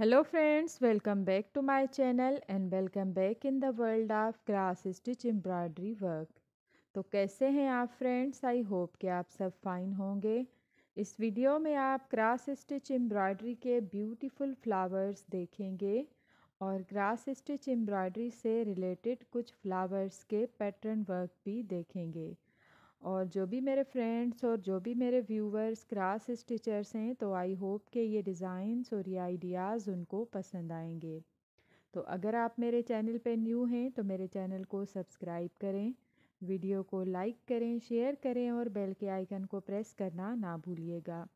hello friends welcome back to my channel and welcome back in the world of cross stitch embroidery work तो कैसे हैं आप friends I hope कि आप सब फाइन होंगे इस वीडियो में आप क्रास स्टिच एम्ब्रॉयडरी के ब्यूटीफुल फ्लावर्स देखेंगे और क्रास स्टिच एम्ब्रॉयडरी से रिलेटेड कुछ फ्लावर्स के पैटर्न वर्क भी देखेंगे और जो भी मेरे फ्रेंड्स और जो भी मेरे व्यूवर्स क्रास स्टिचर्स हैं तो आई होप के ये डिज़ाइंस और ये आइडियाज़ उनको पसंद आएंगे तो अगर आप मेरे चैनल पे न्यू हैं तो मेरे चैनल को सब्सक्राइब करें वीडियो को लाइक करें शेयर करें और बेल के आइकन को प्रेस करना ना भूलिएगा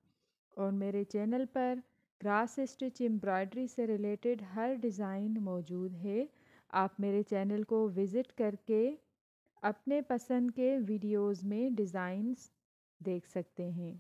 और मेरे चैनल पर क्रास स्टिच एम्ब्रॉयडरी से रिलेटेड हर डिज़ाइन मौजूद है आप मेरे चैनल को विज़िट करके अपने पसंद के वीडियोस में डिज़ाइंस देख सकते हैं